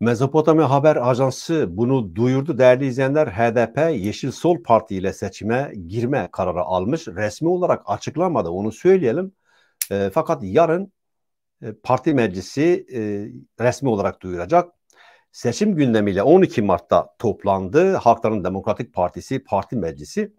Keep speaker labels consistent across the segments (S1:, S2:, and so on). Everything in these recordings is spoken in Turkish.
S1: Mezopotamya Haber Ajansı bunu duyurdu. Değerli izleyenler HDP Yeşil Sol Parti ile seçime girme kararı almış. Resmi olarak açıklanmadı onu söyleyelim. E, fakat yarın e, parti meclisi e, resmi olarak duyuracak. Seçim gündemiyle 12 Mart'ta toplandı. Halkların Demokratik Partisi Parti Meclisi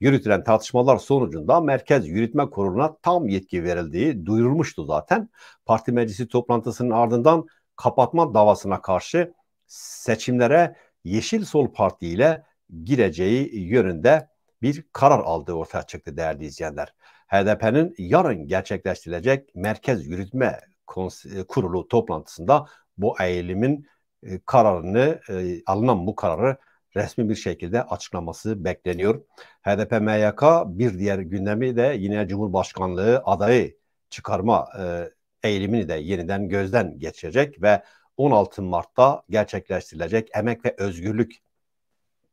S1: yürütülen tartışmalar sonucunda Merkez Yürütme Kurulu'na tam yetki verildiği duyurulmuştu zaten. Parti meclisi toplantısının ardından kapatma davasına karşı seçimlere Yeşil Sol Parti ile gireceği yönünde bir karar aldığı ortaya çıktı değerli izleyenler. HDP'nin yarın gerçekleştirilecek Merkez Yürütme e, Kurulu toplantısında bu eğilimin e, kararını, e, alınan bu kararı resmi bir şekilde açıklaması bekleniyor. HDP MYK bir diğer gündemi de yine Cumhurbaşkanlığı adayı çıkarma e, eğilimini de yeniden gözden geçirecek ve 16 Mart'ta gerçekleştirilecek Emek ve Özgürlük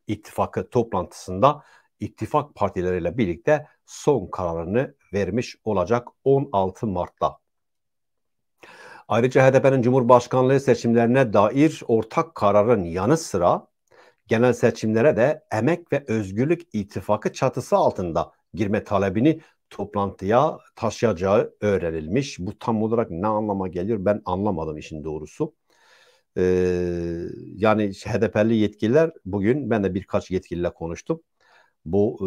S1: İttifakı toplantısında ittifak partileriyle birlikte son kararını vermiş olacak 16 Mart'ta. Ayrıca HDP'nin Cumhurbaşkanlığı seçimlerine dair ortak kararın yanı sıra genel seçimlere de Emek ve Özgürlük İttifakı çatısı altında girme talebini toplantıya taşıyacağı öğrenilmiş. Bu tam olarak ne anlama geliyor ben anlamadım işin doğrusu. Ee, yani HDP'li yetkililer bugün ben de birkaç yetkiliyle konuştum. Bu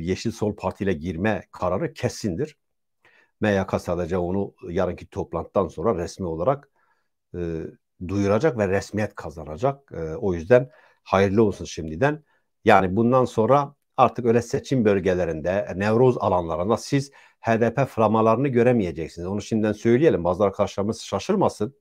S1: e, Yeşil Sol Parti ile girme kararı kesindir. MYK sadece onu yarınki toplantıdan sonra resmi olarak e, duyuracak ve resmiyet kazanacak. E, o yüzden hayırlı olsun şimdiden. Yani bundan sonra artık öyle seçim bölgelerinde, e, Nevruz alanlarında siz HDP flamalarını göremeyeceksiniz. Onu şimdiden söyleyelim. Bazı arkadaşlarımız şaşırmasın.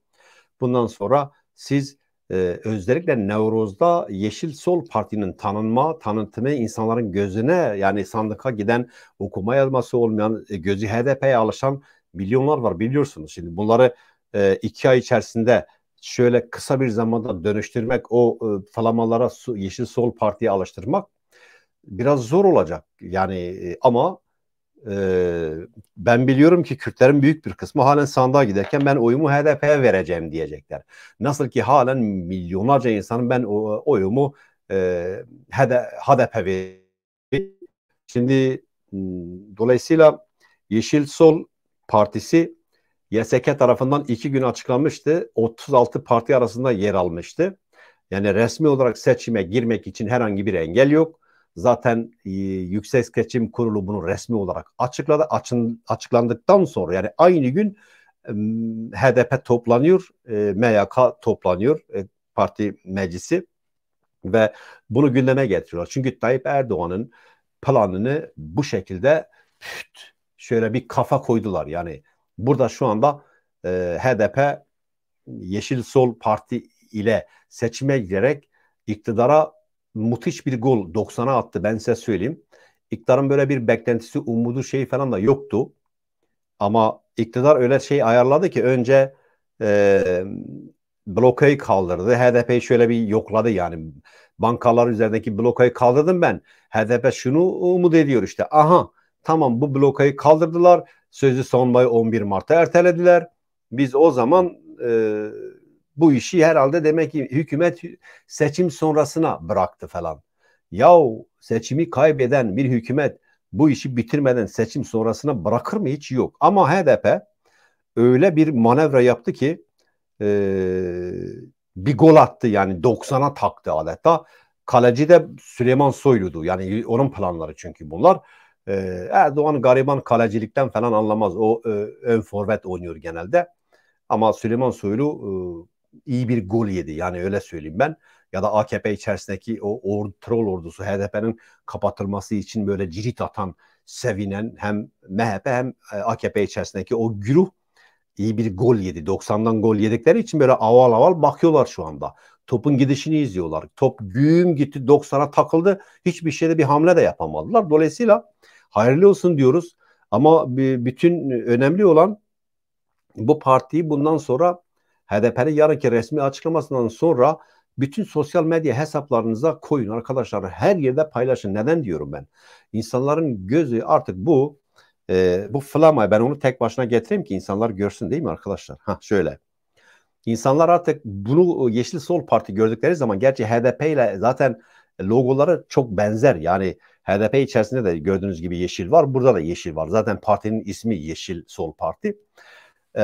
S1: Bundan sonra siz e, özellikle Nevruz'da Yeşil Sol Parti'nin tanınma, tanıtımı insanların gözüne yani sandıka giden okuma yazması olmayan, e, gözü HDP'ye alışan milyonlar var biliyorsunuz. Şimdi bunları e, iki ay içerisinde şöyle kısa bir zamanda dönüştürmek, o e, falamalara su, Yeşil Sol Parti'ye alıştırmak biraz zor olacak. Yani e, ama e, ben biliyorum ki Kürtlerin büyük bir kısmı halen sandığa giderken ben oyumu HDP'ye vereceğim diyecekler. Nasıl ki halen milyonlarca insanın ben o, oyumu e, HDP vereceğim. Şimdi hmm, dolayısıyla Yeşil Sol Partisi YSK tarafından iki gün açıklanmıştı. 36 parti arasında yer almıştı. Yani resmi olarak seçime girmek için herhangi bir engel yok. Zaten e, Yüksek Seçim Kurulu bunu resmi olarak açıkladı. Açın, açıklandıktan sonra yani aynı gün e, HDP toplanıyor, e, MYK toplanıyor, e, parti meclisi ve bunu gündeme getiriyorlar. Çünkü Tayyip Erdoğan'ın planını bu şekilde püt, şöyle bir kafa koydular. Yani burada şu anda e, HDP Yeşil Sol Parti ile seçime girerek iktidara müthiş bir gol 90'a attı ben size söyleyeyim. İktidarın böyle bir beklentisi, umudu şey falan da yoktu. Ama iktidar öyle şey ayarladı ki önce e, blokayı kaldırdı. HDP'yi şöyle bir yokladı yani. Bankalar üzerindeki blokayı kaldırdım ben. HDP şunu umut ediyor işte. Aha tamam bu blokayı kaldırdılar. Sözü sonmayı 11 Mart'a ertelediler. Biz o zaman e, bu işi herhalde demek ki hükümet seçim sonrasına bıraktı falan. Yahu seçimi kaybeden bir hükümet bu işi bitirmeden seçim sonrasına bırakır mı hiç yok. Ama HDP öyle bir manevra yaptı ki e, bir gol attı yani 90'a taktı adeta. Kaleci de Süleyman Soylu'du. Yani onun planları çünkü bunlar. E, Erdoğan gariban kalecilikten falan anlamaz. O e, ön forvet oynuyor genelde. Ama Süleyman Soylu e, iyi bir gol yedi. Yani öyle söyleyeyim ben. Ya da AKP içerisindeki o or, troll ordusu HDP'nin kapatılması için böyle cirit atan, sevinen hem MHP hem e, AKP içerisindeki o güruh iyi bir gol yedi. 90'dan gol yedikleri için böyle aval aval bakıyorlar şu anda. Topun gidişini izliyorlar. Top güm gitti 90'a takıldı. Hiçbir şeyde bir hamle de yapamadılar. Dolayısıyla hayırlı olsun diyoruz. Ama bütün önemli olan bu partiyi bundan sonra HDP'nin yarınki resmi açıklamasından sonra bütün sosyal medya hesaplarınıza koyun arkadaşlar. Her yerde paylaşın. Neden diyorum ben? İnsanların gözü artık bu e, bu flamaya ben onu tek başına getireyim ki insanlar görsün değil mi arkadaşlar? Ha şöyle. İnsanlar artık bunu Yeşil Sol Parti gördükleri zaman gerçi HDP ile zaten logoları çok benzer. Yani HDP içerisinde de gördüğünüz gibi yeşil var. Burada da yeşil var. Zaten partinin ismi Yeşil Sol Parti. E,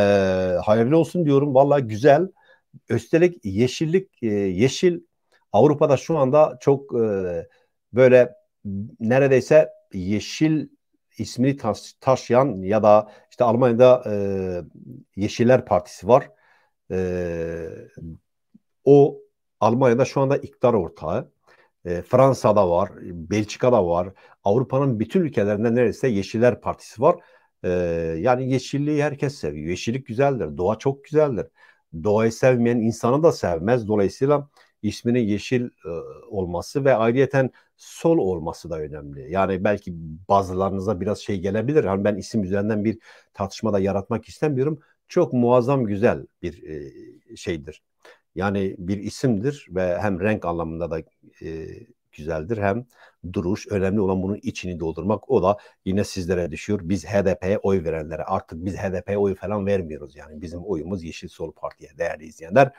S1: hayırlı olsun diyorum. Valla güzel. Üstelik yeşillik, e, yeşil Avrupa'da şu anda çok e, böyle neredeyse yeşil ismini taş, taşıyan ya da işte Almanya'da e, Yeşiller Partisi var. E, o Almanya'da şu anda iktidar ortağı. E, Fransa'da var, Belçika'da var. Avrupa'nın bütün ülkelerinde neredeyse Yeşiller Partisi var. Ee, yani yeşilliği herkes seviyor. Yeşillik güzeldir. Doğa çok güzeldir. Doğayı sevmeyen insanı da sevmez. Dolayısıyla isminin yeşil e, olması ve ayrıyeten sol olması da önemli. Yani belki bazılarınıza biraz şey gelebilir. Hani ben isim üzerinden bir tartışma da yaratmak istemiyorum. Çok muazzam güzel bir e, şeydir. Yani bir isimdir ve hem renk anlamında da e, güzeldir hem duruş. Önemli olan bunun içini doldurmak. O da yine sizlere düşüyor. Biz HDP'ye oy verenlere artık biz HDP'ye oy falan vermiyoruz. Yani bizim oyumuz Yeşil Sol Parti'ye değerli izleyenler.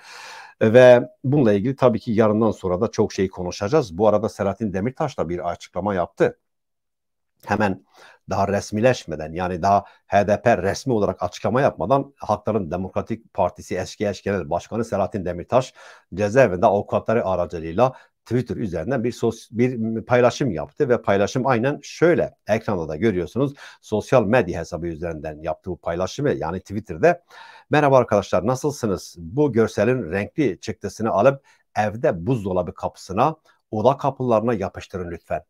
S1: Ve bununla ilgili tabii ki yarından sonra da çok şey konuşacağız. Bu arada Selahattin Demirtaş da bir açıklama yaptı. Hemen daha resmileşmeden yani daha HDP resmi olarak açıklama yapmadan Halkların Demokratik Partisi eski eş genel başkanı Selahattin Demirtaş cezaevinde avukatları aracılığıyla Twitter üzerinden bir sos bir paylaşım yaptı ve paylaşım aynen şöyle ekranda da görüyorsunuz sosyal medya hesabı üzerinden yaptığı bu paylaşımı yani Twitter'da merhaba arkadaşlar nasılsınız bu görselin renkli çıktısını alıp evde buzdolabı kapısına oda kapılarına yapıştırın lütfen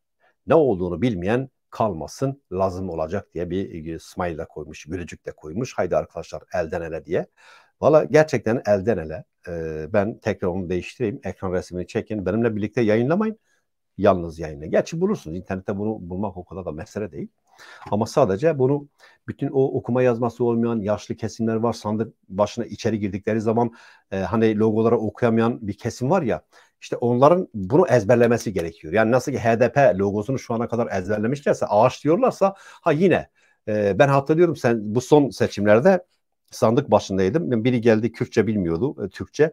S1: ne olduğunu bilmeyen kalmasın lazım olacak diye bir e, smile de koymuş gülücük de koymuş haydi arkadaşlar elden ele diye Valla gerçekten elden ele e, ben tekrar onu değiştireyim. Ekran resmini çekin. Benimle birlikte yayınlamayın. Yalnız yayınla. Gerçi bulursunuz. İnternette bunu bulmak o kadar da mesele değil. Ama sadece bunu bütün o okuma yazması olmayan yaşlı kesimler var. Sandık başına içeri girdikleri zaman e, hani logoları okuyamayan bir kesim var ya. İşte onların bunu ezberlemesi gerekiyor. Yani nasıl ki HDP logosunu şu ana kadar ezberlemişlerse ağaç diyorlarsa ha yine e, ben hatırlıyorum sen bu son seçimlerde sandık başındaydım. Biri geldi Kürtçe bilmiyordu, e, Türkçe.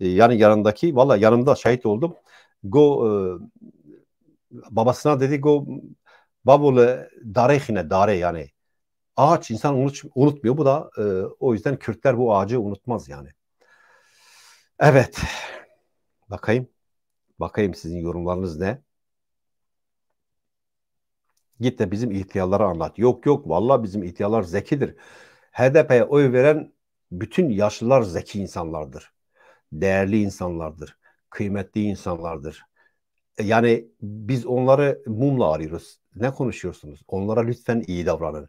S1: E, yani yanındaki, valla yanımda şahit oldum. Go e, babasına dedi go babolu darehine dare yani ağaç insan unut, unutmuyor. Bu da e, o yüzden Kürtler bu ağacı unutmaz yani. Evet. Bakayım. Bakayım sizin yorumlarınız ne? Git de bizim ihtiyarları anlat. Yok yok valla bizim ihtiyarlar zekidir. HDP'ye oy veren bütün yaşlılar zeki insanlardır. Değerli insanlardır. Kıymetli insanlardır. E, yani biz onları mumla arıyoruz. Ne konuşuyorsunuz? Onlara lütfen iyi davranın.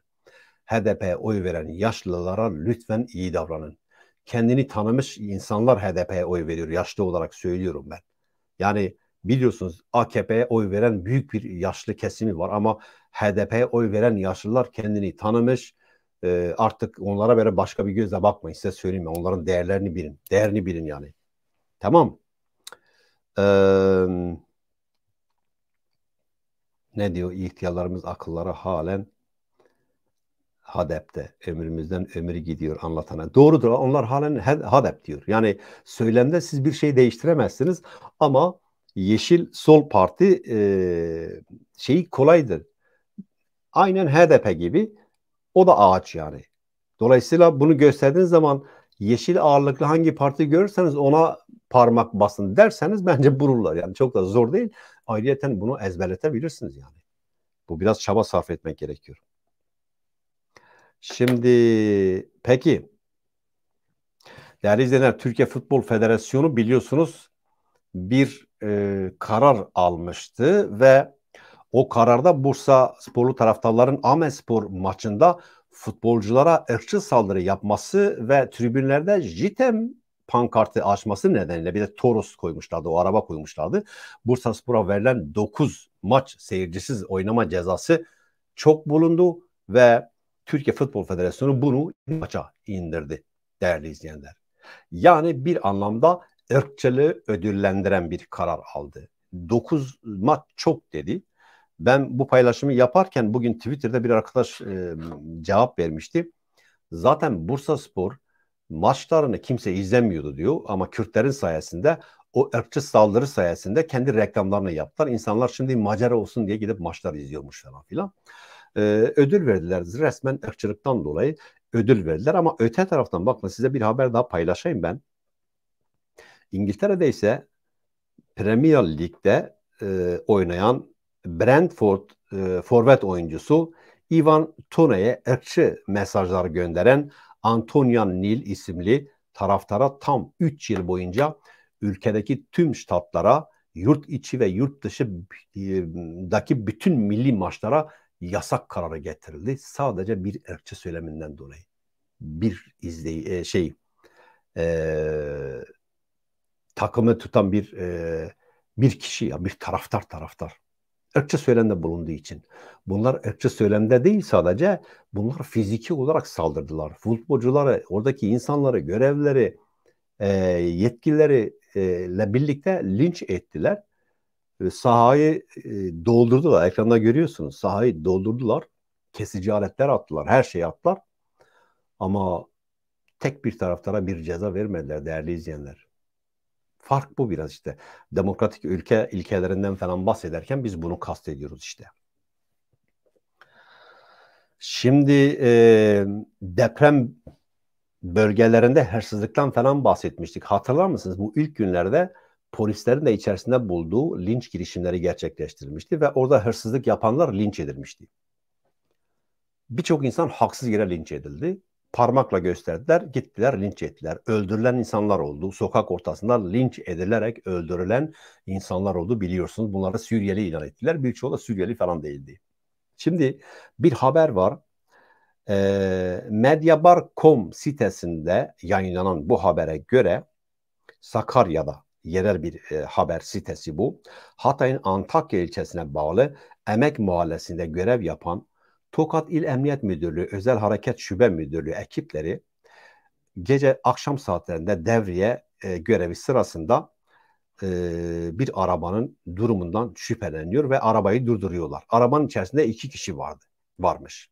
S1: HDP'ye oy veren yaşlılara lütfen iyi davranın. Kendini tanımış insanlar HDP'ye oy veriyor. Yaşlı olarak söylüyorum ben. Yani biliyorsunuz AKP'ye oy veren büyük bir yaşlı kesimi var ama HDP'ye oy veren yaşlılar kendini tanımış, e, artık onlara böyle başka bir gözle bakmayın. Size söyleyeyim ben. Onların değerlerini bilin. Değerini bilin yani. Tamam. Ee, ne diyor? İhtiyarlarımız akıllara halen Hadep'te. Ömrümüzden ömrü gidiyor anlatana. Doğrudur. Onlar halen Hadep diyor. Yani söylemde siz bir şey değiştiremezsiniz ama Yeşil Sol Parti e, şeyi kolaydır. Aynen HDP gibi o da ağaç yani. Dolayısıyla bunu gösterdiğiniz zaman yeşil ağırlıklı hangi parti görürseniz ona parmak basın derseniz bence bulurlar. Yani çok da zor değil. Ayrıyeten bunu ezberletebilirsiniz yani. Bu biraz çaba sarf etmek gerekiyor. Şimdi peki değerli izleyenler Türkiye Futbol Federasyonu biliyorsunuz bir e, karar almıştı ve o kararda Bursa sporlu taraftarların Ahmet Spor maçında futbolculara ırkçı saldırı yapması ve tribünlerde JITEM pankartı açması nedeniyle bir de Toros koymuşlardı, o araba koymuşlardı. Bursa Spor'a verilen 9 maç seyircisiz oynama cezası çok bulundu ve Türkiye Futbol Federasyonu bunu maça indirdi değerli izleyenler. Yani bir anlamda ırkçılığı ödüllendiren bir karar aldı. 9 maç çok dedi ben bu paylaşımı yaparken bugün Twitter'da bir arkadaş e, cevap vermişti. Zaten Bursa Spor maçlarını kimse izlemiyordu diyor ama Kürtlerin sayesinde o ırkçı saldırı sayesinde kendi reklamlarını yaptılar. İnsanlar şimdi macera olsun diye gidip maçları izliyormuş falan filan. Ee, ödül verdiler resmen ırkçılıktan dolayı ödül verdiler ama öte taraftan bakın size bir haber daha paylaşayım ben. İngiltere'de ise Premier Lig'de e, oynayan Brentford e, forvet oyuncusu Ivan Tone'ye ırkçı mesajlar gönderen Antonian Nil isimli taraftara tam 3 yıl boyunca ülkedeki tüm statlara, yurt içi ve yurt dışındaki e, bütün milli maçlara yasak kararı getirildi. Sadece bir ırkçı söyleminden dolayı. Bir izley e, şey e, takımı tutan bir e, bir kişi ya bir taraftar taraftar ırkçı söylemde bulunduğu için. Bunlar ırkçı söylemde değil sadece bunlar fiziki olarak saldırdılar. Futbolcuları, oradaki insanları, görevleri, e, yetkilileriyle e, birlikte linç ettiler. E, sahayı e, doldurdular. Ekranda görüyorsunuz. Sahayı doldurdular. Kesici aletler attılar. Her şeyi attılar. Ama tek bir taraftara bir ceza vermediler değerli izleyenler. Fark bu biraz işte. Demokratik ülke ilkelerinden falan bahsederken biz bunu kastediyoruz işte. Şimdi e, deprem bölgelerinde hırsızlıktan falan bahsetmiştik. Hatırlar mısınız? Bu ilk günlerde polislerin de içerisinde bulduğu linç girişimleri gerçekleştirilmişti ve orada hırsızlık yapanlar linç edilmişti. Birçok insan haksız yere linç edildi parmakla gösterdiler. Gittiler linç ettiler. Öldürülen insanlar oldu. Sokak ortasında linç edilerek öldürülen insanlar oldu biliyorsunuz. Bunları Suriyeli ilan ettiler. Birçoğu da Suriyeli falan değildi. Şimdi bir haber var. E, ee, Medyabar.com sitesinde yayınlanan bu habere göre Sakarya'da yerel bir e, haber sitesi bu. Hatay'ın Antakya ilçesine bağlı Emek Mahallesi'nde görev yapan Tokat İl Emniyet Müdürlüğü, Özel Hareket Şube Müdürlüğü ekipleri gece akşam saatlerinde devriye e, görevi sırasında e, bir arabanın durumundan şüpheleniyor ve arabayı durduruyorlar. Arabanın içerisinde iki kişi vardı, varmış.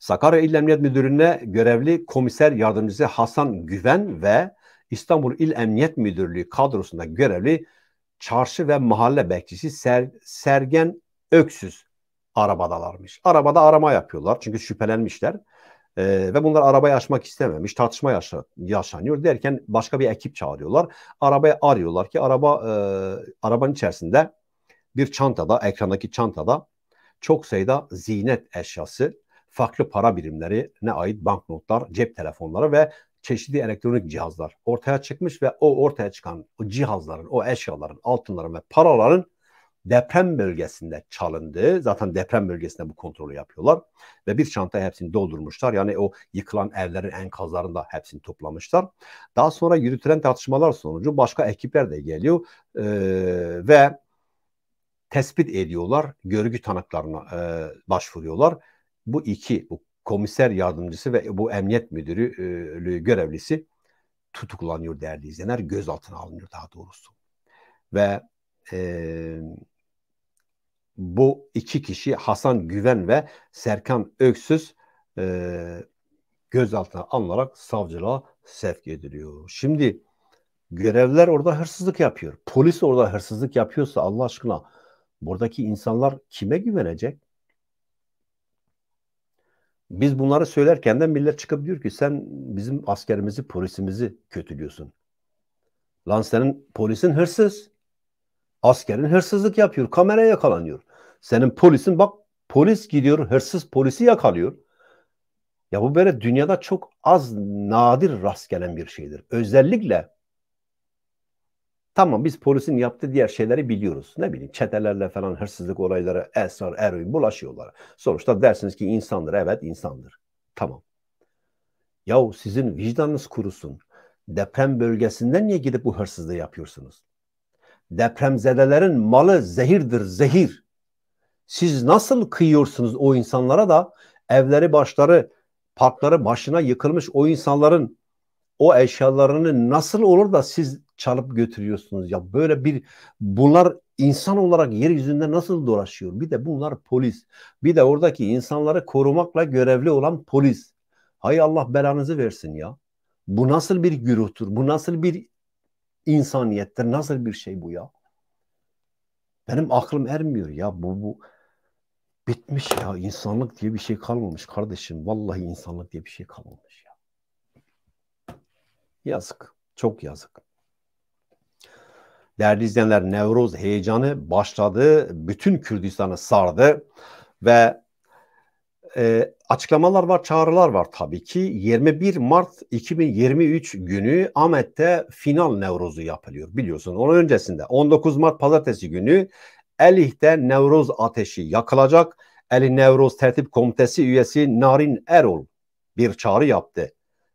S1: Sakarya İl Emniyet Müdürlüğü'ne görevli komiser yardımcısı Hasan Güven ve İstanbul İl Emniyet Müdürlüğü kadrosunda görevli çarşı ve mahalle bekçisi Ser, Sergen Öksüz arabadalarmış. Arabada arama yapıyorlar çünkü şüphelenmişler. Ee, ve bunlar arabayı açmak istememiş. Tartışma yaşa, yaşanıyor derken başka bir ekip çağırıyorlar. Arabayı arıyorlar ki araba e, arabanın içerisinde bir çantada, ekrandaki çantada çok sayıda ziynet eşyası, farklı para birimlerine ait banknotlar, cep telefonları ve çeşitli elektronik cihazlar ortaya çıkmış ve o ortaya çıkan o cihazların, o eşyaların, altınların ve paraların deprem bölgesinde çalındı. Zaten deprem bölgesinde bu kontrolü yapıyorlar. Ve bir çanta hepsini doldurmuşlar. Yani o yıkılan evlerin enkazlarını da hepsini toplamışlar. Daha sonra yürütülen tartışmalar sonucu başka ekipler de geliyor. Ee, ve tespit ediyorlar. Görgü tanıklarına e, başvuruyorlar. Bu iki, bu komiser yardımcısı ve bu emniyet müdürü e, görevlisi tutuklanıyor değerli izleyenler. Gözaltına alınıyor daha doğrusu. Ve e, bu iki kişi Hasan Güven ve Serkan Öksüz e, gözaltına alınarak savcılığa sevk ediliyor. Şimdi görevler orada hırsızlık yapıyor. Polis orada hırsızlık yapıyorsa Allah aşkına buradaki insanlar kime güvenecek? Biz bunları söylerken de millet çıkıp diyor ki sen bizim askerimizi, polisimizi kötülüyorsun. Lan senin polisin hırsız. Askerin hırsızlık yapıyor. Kameraya yakalanıyor. Senin polisin bak polis gidiyor hırsız polisi yakalıyor. Ya bu böyle dünyada çok az nadir rast gelen bir şeydir. Özellikle tamam biz polisin yaptığı diğer şeyleri biliyoruz. Ne bileyim çetelerle falan hırsızlık olayları, esrar, eroin bulaşıyorlar. Sonuçta dersiniz ki insandır. Evet insandır. Tamam. Yahu sizin vicdanınız kurusun. Deprem bölgesinden niye gidip bu hırsızlığı yapıyorsunuz? Depremzedelerin malı zehirdir, zehir. Siz nasıl kıyıyorsunuz o insanlara da evleri başları, parkları başına yıkılmış o insanların o eşyalarını nasıl olur da siz çalıp götürüyorsunuz ya böyle bir bunlar insan olarak yeryüzünde nasıl dolaşıyor bir de bunlar polis bir de oradaki insanları korumakla görevli olan polis hay Allah belanızı versin ya bu nasıl bir güruhtur bu nasıl bir insaniyettir nasıl bir şey bu ya benim aklım ermiyor ya bu bu Bitmiş ya insanlık diye bir şey kalmamış kardeşim. Vallahi insanlık diye bir şey kalmamış ya. Yazık. Çok yazık. Değerli izleyenler Nevroz heyecanı başladı. Bütün Kürdistan'ı sardı ve e, açıklamalar var, çağrılar var tabii ki. 21 Mart 2023 günü Ahmet'te final Nevroz'u yapılıyor biliyorsun. Onun öncesinde 19 Mart pazartesi günü Elih'te Nevroz ateşi yakılacak. Elih Nevroz Tertip Komitesi üyesi Narin Erol bir çağrı yaptı.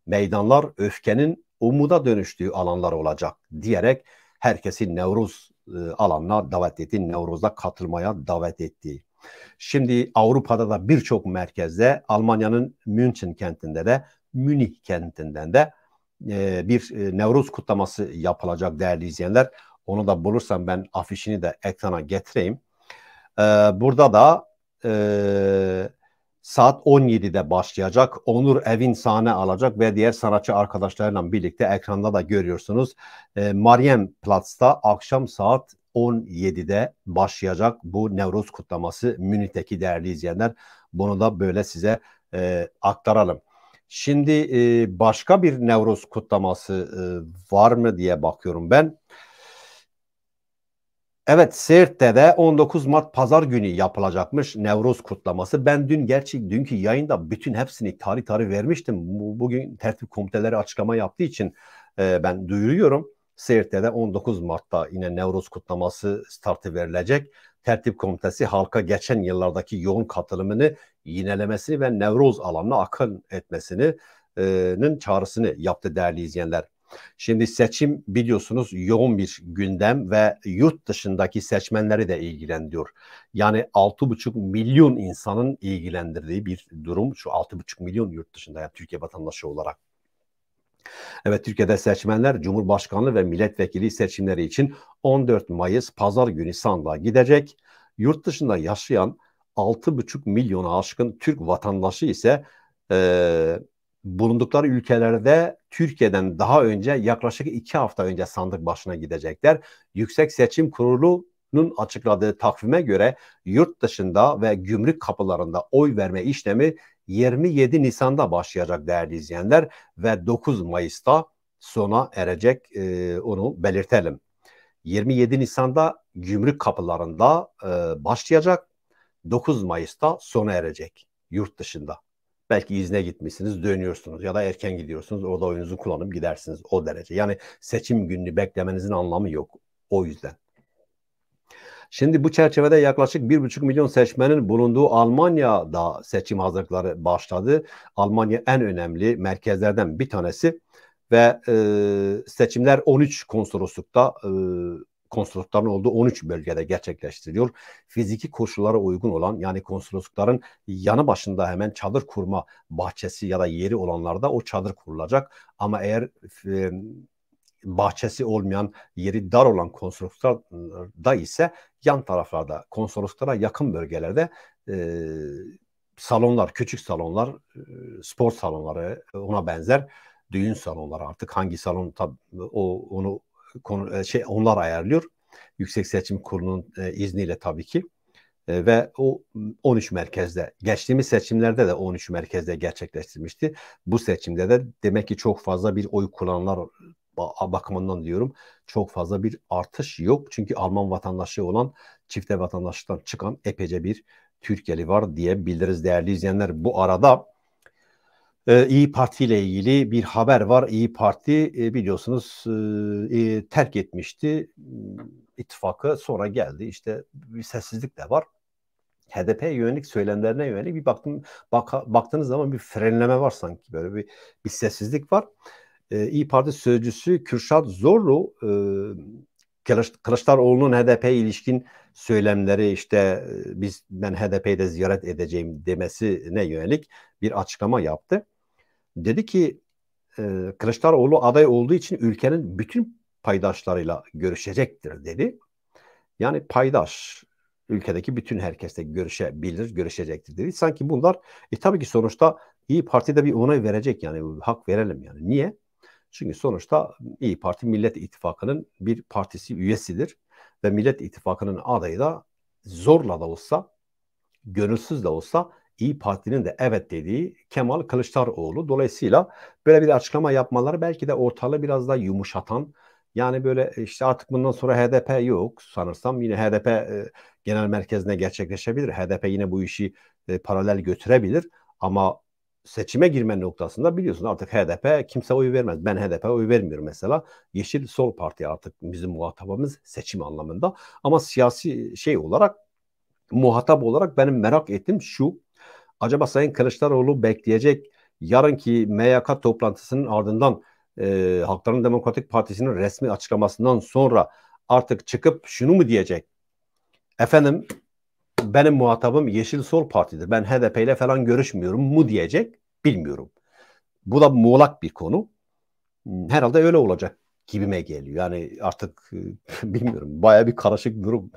S1: Meydanlar öfkenin umuda dönüştüğü alanlar olacak diyerek herkesi Nevruz e, alanına davet etti. Nevruz'da katılmaya davet etti. Şimdi Avrupa'da da birçok merkezde Almanya'nın München kentinde de Münih kentinden de e, bir e, Nevruz kutlaması yapılacak değerli izleyenler. Onu da bulursam ben afişini de ekrana getireyim. Ee, burada da e, saat 17'de başlayacak. Onur Evin sahne alacak ve diğer sanatçı arkadaşlarıyla birlikte ekranda da görüyorsunuz. E, Meryem Platz'ta akşam saat 17'de başlayacak bu Nevruz kutlaması Münih'teki değerli izleyenler. Bunu da böyle size e, aktaralım. Şimdi e, başka bir Nevruz kutlaması e, var mı diye bakıyorum ben. Evet Sirt'te de 19 Mart pazar günü yapılacakmış Nevruz kutlaması. Ben dün gerçi dünkü yayında bütün hepsini tarih tarih vermiştim. Bugün tertip komiteleri açıklama yaptığı için e, ben duyuruyorum. Sirt'te de 19 Mart'ta yine Nevruz kutlaması startı verilecek. Tertip komitesi halka geçen yıllardaki yoğun katılımını yinelemesini ve Nevruz alanına akın etmesinin e, çağrısını yaptı değerli izleyenler. Şimdi seçim biliyorsunuz yoğun bir gündem ve yurt dışındaki seçmenleri de ilgilendiriyor. Yani 6,5 milyon insanın ilgilendirdiği bir durum. Şu 6,5 milyon yurt dışında yani Türkiye vatandaşı olarak Evet Türkiye'de seçmenler Cumhurbaşkanlığı ve milletvekili seçimleri için 14 Mayıs pazar günü sandığa gidecek. Yurt dışında yaşayan 6,5 milyona aşkın Türk vatandaşı ise e, bulundukları ülkelerde Türkiye'den daha önce yaklaşık iki hafta önce sandık başına gidecekler. Yüksek Seçim Kurulu'nun açıkladığı takvime göre yurt dışında ve gümrük kapılarında oy verme işlemi 27 Nisan'da başlayacak değerli izleyenler ve 9 Mayıs'ta sona erecek e, onu belirtelim. 27 Nisan'da gümrük kapılarında e, başlayacak, 9 Mayıs'ta sona erecek yurt dışında. Belki izne gitmişsiniz, dönüyorsunuz ya da erken gidiyorsunuz. Orada oyunuzu kullanıp gidersiniz o derece. Yani seçim gününü beklemenizin anlamı yok o yüzden. Şimdi bu çerçevede yaklaşık 1,5 milyon seçmenin bulunduğu Almanya'da seçim hazırlıkları başladı. Almanya en önemli merkezlerden bir tanesi ve e, seçimler 13 konsoloslukta e, konsoloslukların olduğu 13 bölgede gerçekleştiriliyor. Fiziki koşullara uygun olan yani konsoloslukların yanı başında hemen çadır kurma bahçesi ya da yeri olanlarda o çadır kurulacak. Ama eğer e, bahçesi olmayan yeri dar olan konsolosluklarda ise yan taraflarda konsolosluklara yakın bölgelerde e, salonlar, küçük salonlar, e, spor salonları ona benzer düğün salonları artık hangi salon tab- o onu konu, e, şey onlar ayarlıyor. Yüksek Seçim Kurulu'nun e, izniyle tabii ki. E, ve o 13 merkezde geçtiğimiz seçimlerde de 13 merkezde gerçekleştirmişti. Bu seçimde de demek ki çok fazla bir oy kullananlar bakımından diyorum çok fazla bir artış yok. Çünkü Alman vatandaşı olan çifte vatandaşlıktan çıkan epece bir Türkiye'li var diyebiliriz değerli izleyenler. Bu arada ee, İyi Parti ile ilgili bir haber var. İyi Parti e, biliyorsunuz e, e, terk etmişti ıı, ittifakı. Sonra geldi İşte bir sessizlik de var. HDP yönelik söylemlerine yönelik bir baktım baka, baktığınız zaman bir frenleme var sanki böyle bir bir sessizlik var. Ee, İyi Parti sözcüsü Kürşat Zorlu Kılıçdaroğlu'nun HDP ilişkin söylemleri işte e, biz ben HDP'yi de ziyaret edeceğim demesine yönelik bir açıklama yaptı. Dedi ki e, Kılıçdaroğlu aday olduğu için ülkenin bütün paydaşlarıyla görüşecektir dedi. Yani paydaş ülkedeki bütün herkesle görüşebilir, görüşecektir dedi. Sanki bunlar e tabii ki sonuçta iyi Parti'de bir onay verecek yani hak verelim yani. Niye? Çünkü sonuçta İyi Parti Millet İttifakı'nın bir partisi üyesidir ve Millet İttifakı'nın adayı da zorla da olsa, gönülsüz de olsa İyi Parti'nin de evet dediği Kemal Kılıçdaroğlu. Dolayısıyla böyle bir açıklama yapmaları belki de ortalığı biraz daha yumuşatan yani böyle e, işte artık bundan sonra HDP yok sanırsam yine HDP e, genel merkezine gerçekleşebilir. HDP yine bu işi e, paralel götürebilir ama seçime girme noktasında biliyorsun artık HDP kimse oy vermez. Ben HDP oy vermiyorum mesela. Yeşil Sol Parti artık bizim muhatabımız seçim anlamında. Ama siyasi şey olarak muhatap olarak benim merak ettim şu. Acaba Sayın Kılıçdaroğlu bekleyecek yarınki MYK toplantısının ardından e, Halkların Demokratik Partisi'nin resmi açıklamasından sonra artık çıkıp şunu mu diyecek? Efendim benim muhatabım Yeşil Sol Parti'dir. Ben HDP ile falan görüşmüyorum mu diyecek bilmiyorum. Bu da muğlak bir konu. Herhalde öyle olacak gibime geliyor. Yani artık e, bilmiyorum. Baya bir karışık durum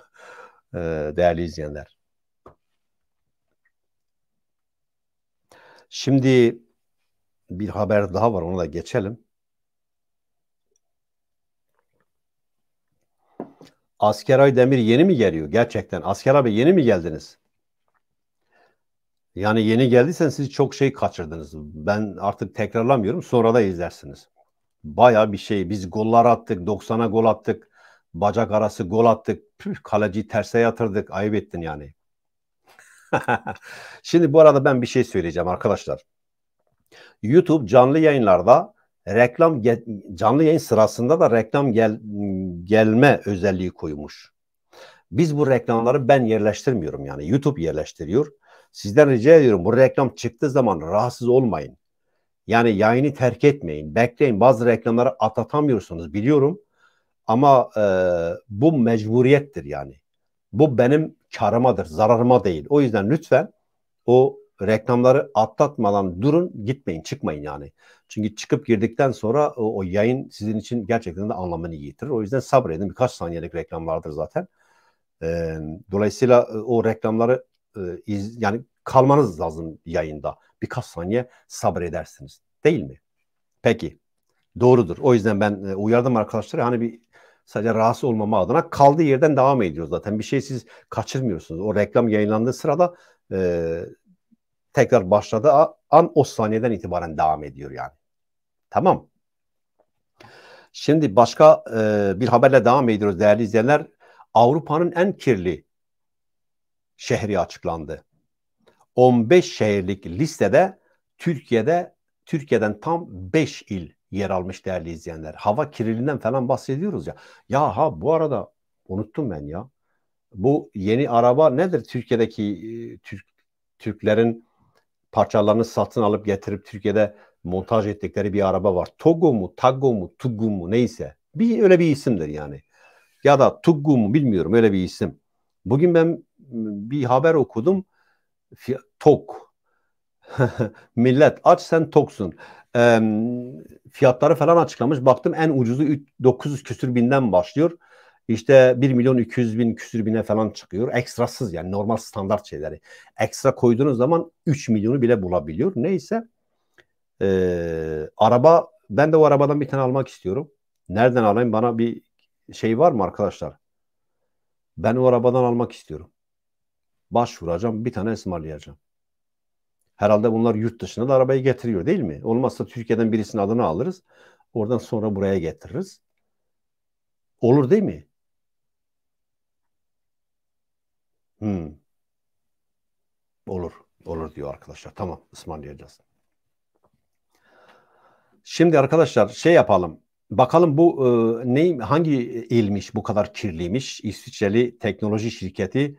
S1: e, değerli izleyenler. Şimdi bir haber daha var ona da geçelim. Askeray Demir yeni mi geliyor? Gerçekten. Asker abi yeni mi geldiniz? Yani yeni geldiysen siz çok şey kaçırdınız. Ben artık tekrarlamıyorum. Sonra da izlersiniz. Baya bir şey. Biz gollar attık. 90'a gol attık. Bacak arası gol attık. püf kaleci terse yatırdık. Ayıp ettin yani. Şimdi bu arada ben bir şey söyleyeceğim arkadaşlar. YouTube canlı yayınlarda reklam canlı yayın sırasında da reklam gel, gelme özelliği koymuş. Biz bu reklamları ben yerleştirmiyorum yani YouTube yerleştiriyor. Sizden rica ediyorum bu reklam çıktığı zaman rahatsız olmayın. Yani yayını terk etmeyin, bekleyin. Bazı reklamları atatamıyorsunuz biliyorum. Ama e, bu mecburiyettir yani. Bu benim karımadır, zararıma değil. O yüzden lütfen o reklamları atlatmadan durun gitmeyin çıkmayın yani. Çünkü çıkıp girdikten sonra o, o yayın sizin için gerçekten de anlamını yitirir. O yüzden sabredin birkaç saniyelik reklamlardır zaten. Ee, e, dolayısıyla o reklamları e, iz, yani kalmanız lazım yayında. Birkaç saniye sabredersiniz değil mi? Peki doğrudur. O yüzden ben e, uyardım arkadaşlar hani bir sadece rahatsız olmama adına kaldığı yerden devam ediyor zaten. Bir şey siz kaçırmıyorsunuz. O reklam yayınlandığı sırada e, tekrar başladığı an o saniyeden itibaren devam ediyor yani. Tamam. Şimdi başka e, bir haberle devam ediyoruz değerli izleyenler. Avrupa'nın en kirli şehri açıklandı. 15 şehirlik listede Türkiye'de Türkiye'den tam 5 il yer almış değerli izleyenler. Hava kirliliğinden falan bahsediyoruz ya. Ya ha bu arada unuttum ben ya. Bu yeni araba nedir? Türkiye'deki e, Türk Türklerin parçalarını satın alıp getirip Türkiye'de montaj ettikleri bir araba var. Togo mu, Tago mu, Tugu mu neyse. Bir, öyle bir isimdir yani. Ya da Tugu mu bilmiyorum öyle bir isim. Bugün ben ıı, bir haber okudum. Tok. Millet aç sen toksun. fiyatları falan açıklamış. Baktım en ucuzu 900 küsür binden başlıyor işte 1 milyon 200 bin küsür bine falan çıkıyor. Ekstrasız yani normal standart şeyleri. Ekstra koyduğunuz zaman 3 milyonu bile bulabiliyor. Neyse e, araba ben de o arabadan bir tane almak istiyorum. Nereden alayım bana bir şey var mı arkadaşlar? Ben o arabadan almak istiyorum. Başvuracağım bir tane ısmarlayacağım. Herhalde bunlar yurt dışına da arabayı getiriyor değil mi? Olmazsa Türkiye'den birisinin adını alırız. Oradan sonra buraya getiririz. Olur değil mi? Hmm. Olur. Olur diyor arkadaşlar. Tamam ısmarlayacağız. Şimdi arkadaşlar şey yapalım. Bakalım bu e, ne hangi ilmiş bu kadar kirliymiş? İsviçreli teknoloji şirketi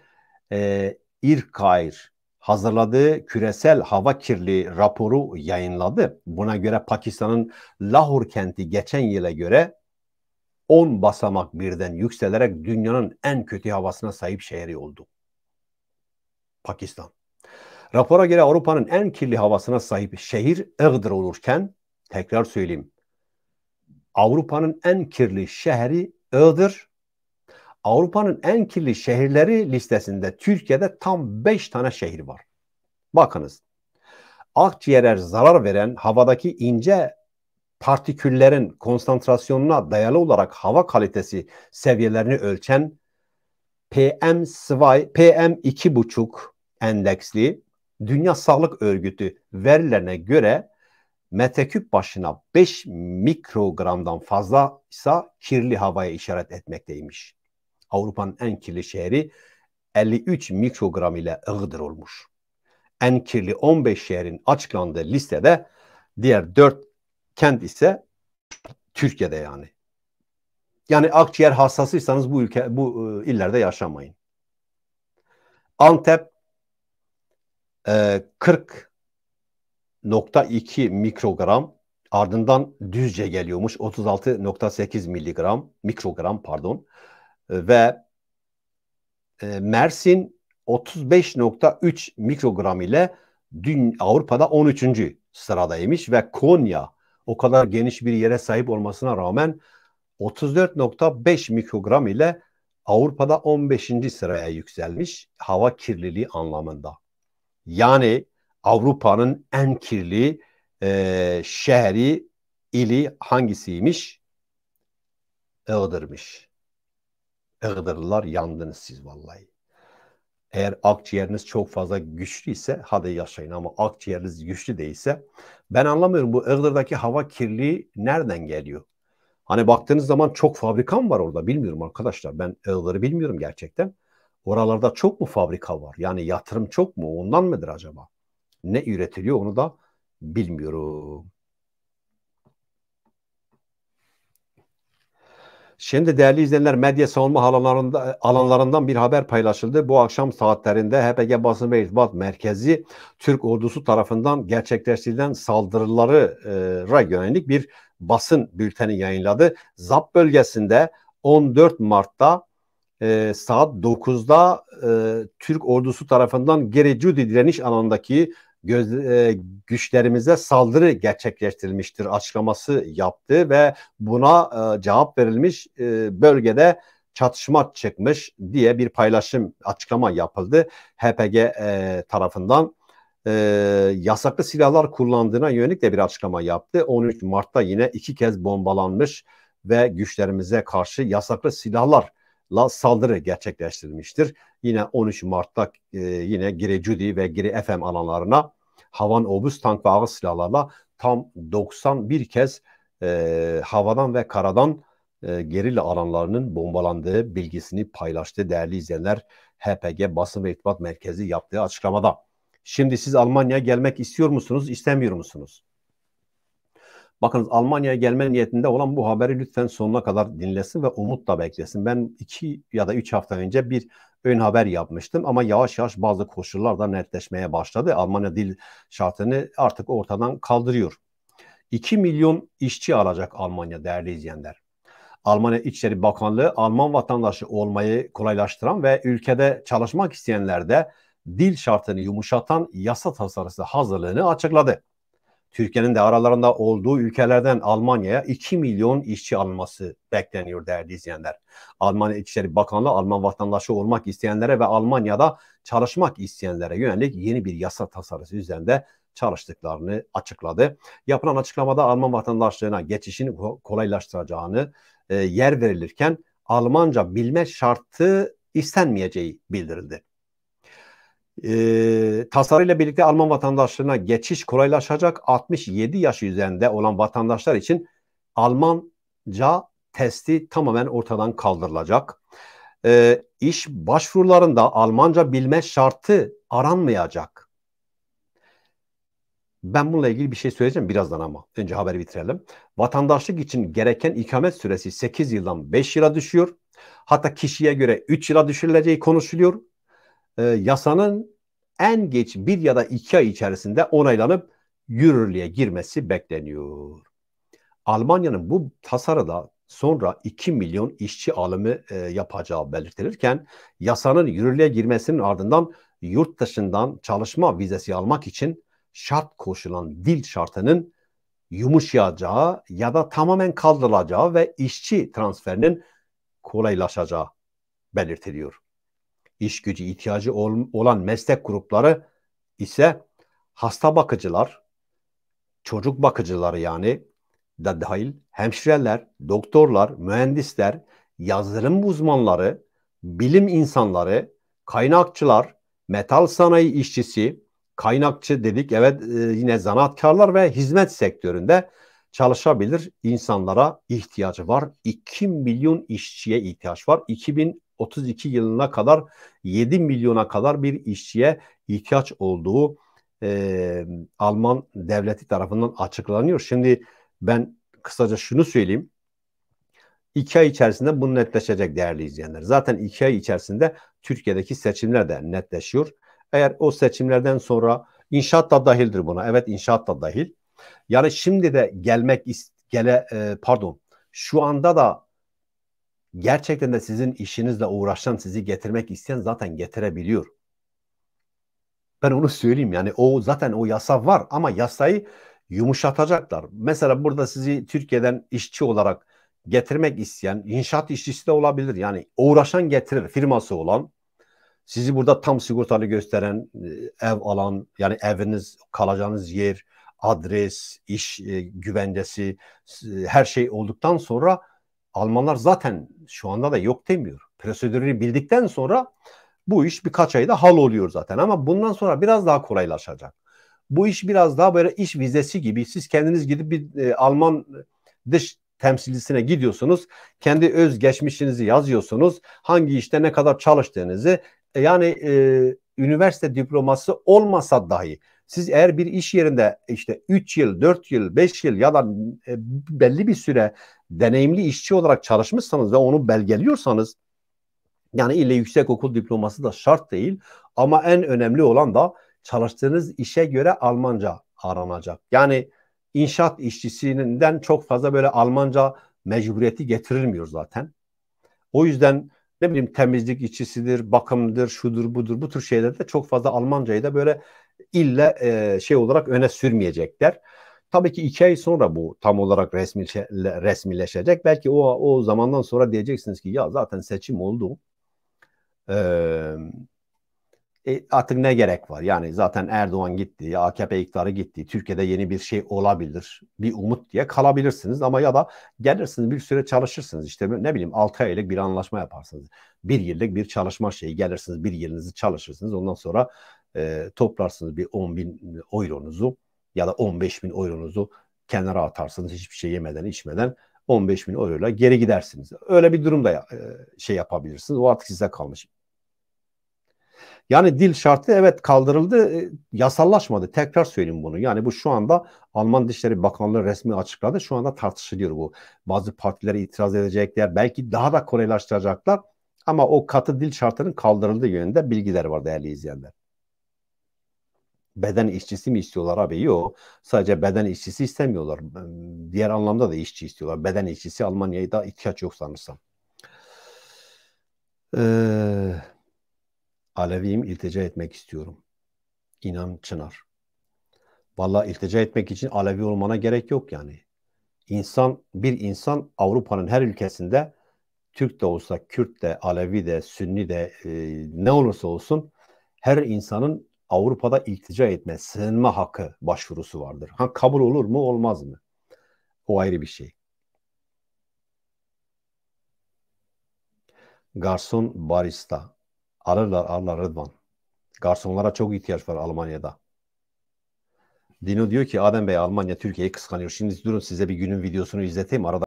S1: e, İrkair hazırladığı küresel hava kirliliği raporu yayınladı. Buna göre Pakistan'ın Lahore kenti geçen yıla göre 10 basamak birden yükselerek dünyanın en kötü havasına sahip şehri oldu. Pakistan. Rapora göre Avrupa'nın en kirli havasına sahip şehir Iğdır olurken, tekrar söyleyeyim. Avrupa'nın en kirli şehri Iğdır. Avrupa'nın en kirli şehirleri listesinde Türkiye'de tam 5 tane şehir var. Bakınız. Akciğere zarar veren havadaki ince partiküllerin konsantrasyonuna dayalı olarak hava kalitesi seviyelerini ölçen PM2, PM2,5 endeksli Dünya Sağlık Örgütü verilerine göre metreküp başına 5 mikrogramdan fazla ise kirli havaya işaret etmekteymiş. Avrupa'nın en kirli şehri 53 mikrogram ile Iğdır olmuş. En kirli 15 şehrin açıklandığı listede diğer 4 kent ise Türkiye'de yani. Yani akciğer hassasıysanız bu ülke bu ıı, illerde yaşamayın. Antep 40.2 mikrogram ardından düzce geliyormuş 36.8 miligram mikrogram pardon e, ve e, Mersin 35.3 mikrogram ile dün Avrupa'da 13. sıradaymış ve Konya o kadar geniş bir yere sahip olmasına rağmen 34.5 mikrogram ile Avrupa'da 15. sıraya yükselmiş hava kirliliği anlamında. Yani Avrupa'nın en kirli e, şehri, ili hangisiymiş? Iğdır'mış. Iğdırlılar yandınız siz vallahi. Eğer akciğeriniz çok fazla güçlü ise hadi yaşayın ama akciğeriniz güçlü değilse ben anlamıyorum bu Iğdır'daki hava kirliği nereden geliyor? Hani baktığınız zaman çok fabrika mı var orada bilmiyorum arkadaşlar ben Iğdır'ı bilmiyorum gerçekten. Oralarda çok mu fabrika var? Yani yatırım çok mu? Ondan mıdır acaba? Ne üretiliyor onu da bilmiyorum. Şimdi değerli izleyenler medya savunma alanlarında, alanlarından bir haber paylaşıldı. Bu akşam saatlerinde HPG Basın ve İrtibat Merkezi Türk ordusu tarafından gerçekleştirilen saldırılara yönelik bir basın bülteni yayınladı. ZAP bölgesinde 14 Mart'ta e, saat 9'da e, Türk ordusu tarafından Gerecudi direniş alanındaki göz, e, güçlerimize saldırı gerçekleştirilmiştir açıklaması yaptı ve buna e, cevap verilmiş e, bölgede çatışma çıkmış diye bir paylaşım açıklama yapıldı HPG e, tarafından. E, yasaklı silahlar kullandığına yönelik de bir açıklama yaptı. 13 Mart'ta yine iki kez bombalanmış ve güçlerimize karşı yasaklı silahlar la saldırı gerçekleştirmiştir. Yine 13 Mart'ta e, yine Giri ve Giri FM alanlarına havan obüs tank ve ağır silahlarla tam 91 kez e, havadan ve karadan e, gerilla alanlarının bombalandığı bilgisini paylaştı değerli izleyenler HPG Basın ve İrtibat Merkezi yaptığı açıklamada. Şimdi siz Almanya'ya gelmek istiyor musunuz, istemiyor musunuz? Bakınız Almanya'ya gelme niyetinde olan bu haberi lütfen sonuna kadar dinlesin ve umutla beklesin. Ben iki ya da üç hafta önce bir ön haber yapmıştım ama yavaş yavaş bazı koşullar da netleşmeye başladı. Almanya dil şartını artık ortadan kaldırıyor. 2 milyon işçi alacak Almanya değerli izleyenler. Almanya İçişleri Bakanlığı Alman vatandaşı olmayı kolaylaştıran ve ülkede çalışmak isteyenlerde dil şartını yumuşatan yasa tasarısı hazırlığını açıkladı. Türkiye'nin de aralarında olduğu ülkelerden Almanya'ya 2 milyon işçi alınması bekleniyor değerli izleyenler. Almanya İçişleri Bakanlığı Alman vatandaşı olmak isteyenlere ve Almanya'da çalışmak isteyenlere yönelik yeni bir yasa tasarısı üzerinde çalıştıklarını açıkladı. Yapılan açıklamada Alman vatandaşlığına geçişini kolaylaştıracağını e, yer verilirken Almanca bilme şartı istenmeyeceği bildirildi e, tasarıyla birlikte Alman vatandaşlığına geçiş kolaylaşacak 67 yaş üzerinde olan vatandaşlar için Almanca testi tamamen ortadan kaldırılacak. E, iş başvurularında Almanca bilme şartı aranmayacak. Ben bununla ilgili bir şey söyleyeceğim birazdan ama. Önce haberi bitirelim. Vatandaşlık için gereken ikamet süresi 8 yıldan 5 yıla düşüyor. Hatta kişiye göre 3 yıla düşürüleceği konuşuluyor e, yasanın en geç bir ya da iki ay içerisinde onaylanıp yürürlüğe girmesi bekleniyor. Almanya'nın bu tasarıda sonra 2 milyon işçi alımı e, yapacağı belirtilirken yasanın yürürlüğe girmesinin ardından yurt dışından çalışma vizesi almak için şart koşulan dil şartının yumuşayacağı ya da tamamen kaldırılacağı ve işçi transferinin kolaylaşacağı belirtiliyor iş gücü ihtiyacı olan meslek grupları ise hasta bakıcılar, çocuk bakıcıları yani da dahil hemşireler, doktorlar, mühendisler, yazılım uzmanları, bilim insanları, kaynakçılar, metal sanayi işçisi, kaynakçı dedik evet e, yine zanaatkarlar ve hizmet sektöründe çalışabilir insanlara ihtiyacı var. 2 milyon işçiye ihtiyaç var. 2000 32 yılına kadar 7 milyona kadar bir işçiye ihtiyaç olduğu e, Alman devleti tarafından açıklanıyor. Şimdi ben kısaca şunu söyleyeyim. İki ay içerisinde bu netleşecek değerli izleyenler. Zaten iki ay içerisinde Türkiye'deki seçimler de netleşiyor. Eğer o seçimlerden sonra inşaat da dahildir buna. Evet inşaat da dahil. Yani şimdi de gelmek gele pardon şu anda da gerçekten de sizin işinizle uğraşan sizi getirmek isteyen zaten getirebiliyor. Ben onu söyleyeyim yani o zaten o yasa var ama yasayı yumuşatacaklar. Mesela burada sizi Türkiye'den işçi olarak getirmek isteyen inşaat işçisi de olabilir. Yani uğraşan getirir firması olan sizi burada tam sigortalı gösteren e, ev alan yani eviniz kalacağınız yer adres iş e, güvencesi e, her şey olduktan sonra Almanlar zaten şu anda da yok demiyor. Prosedürü bildikten sonra bu iş birkaç ayda hal oluyor zaten ama bundan sonra biraz daha kolaylaşacak. Bu iş biraz daha böyle iş vizesi gibi. Siz kendiniz gidip bir e, Alman dış temsilcisine gidiyorsunuz. Kendi öz geçmişinizi yazıyorsunuz. Hangi işte ne kadar çalıştığınızı e, yani e, üniversite diploması olmasa dahi siz eğer bir iş yerinde işte 3 yıl, 4 yıl, 5 yıl ya da e, belli bir süre deneyimli işçi olarak çalışmışsanız ve onu belgeliyorsanız yani ile yüksek okul diploması da şart değil ama en önemli olan da çalıştığınız işe göre Almanca aranacak. Yani inşaat işçisinden çok fazla böyle Almanca mecburiyeti getirilmiyor zaten. O yüzden ne bileyim temizlik işçisidir, bakımdır, şudur budur bu tür şeylerde çok fazla Almancayı da böyle illa e, şey olarak öne sürmeyecekler. Tabii ki iki ay sonra bu tam olarak resmi, resmileşecek. Belki o o zamandan sonra diyeceksiniz ki ya zaten seçim oldu. Ee, e, artık ne gerek var? Yani zaten Erdoğan gitti, AKP iktidarı gitti, Türkiye'de yeni bir şey olabilir, bir umut diye kalabilirsiniz ama ya da gelirsiniz bir süre çalışırsınız. İşte ne bileyim 6 aylık bir anlaşma yaparsınız. Bir yıllık bir çalışma şeyi gelirsiniz, bir yılınızı çalışırsınız. Ondan sonra e, toplarsınız bir 10 bin euronuzu ya da 15 bin euronuzu kenara atarsınız hiçbir şey yemeden içmeden 15 bin euroyla geri gidersiniz. Öyle bir durumda ya, e, şey yapabilirsiniz. O artık size kalmış. Yani dil şartı evet kaldırıldı, e, yasallaşmadı. Tekrar söyleyeyim bunu. Yani bu şu anda Alman Dışişleri Bakanlığı resmi açıkladı. Şu anda tartışılıyor bu. Bazı partilere itiraz edecekler. Belki daha da kolaylaştıracaklar. Ama o katı dil şartının kaldırıldığı yönünde bilgiler var değerli izleyenler beden işçisi mi istiyorlar abi? Yok. Sadece beden işçisi istemiyorlar. Diğer anlamda da işçi istiyorlar. Beden işçisi Almanya'yı da ihtiyaç yok sanırsam. Ee, Aleviyim iltica etmek istiyorum. İnan Çınar. Valla iltica etmek için Alevi olmana gerek yok yani. İnsan, bir insan Avrupa'nın her ülkesinde Türk de olsa, Kürt de, Alevi de, Sünni de e, ne olursa olsun her insanın Avrupa'da iltica etme, sığınma hakkı başvurusu vardır. Ha kabul olur mu, olmaz mı? O ayrı bir şey. Garson barista. Ararlar ararlar Rıdvan. Garsonlara çok ihtiyaç var Almanya'da. Dino diyor ki Adem Bey Almanya Türkiye'yi kıskanıyor. Şimdi durun size bir günün videosunu izleteyim. Arada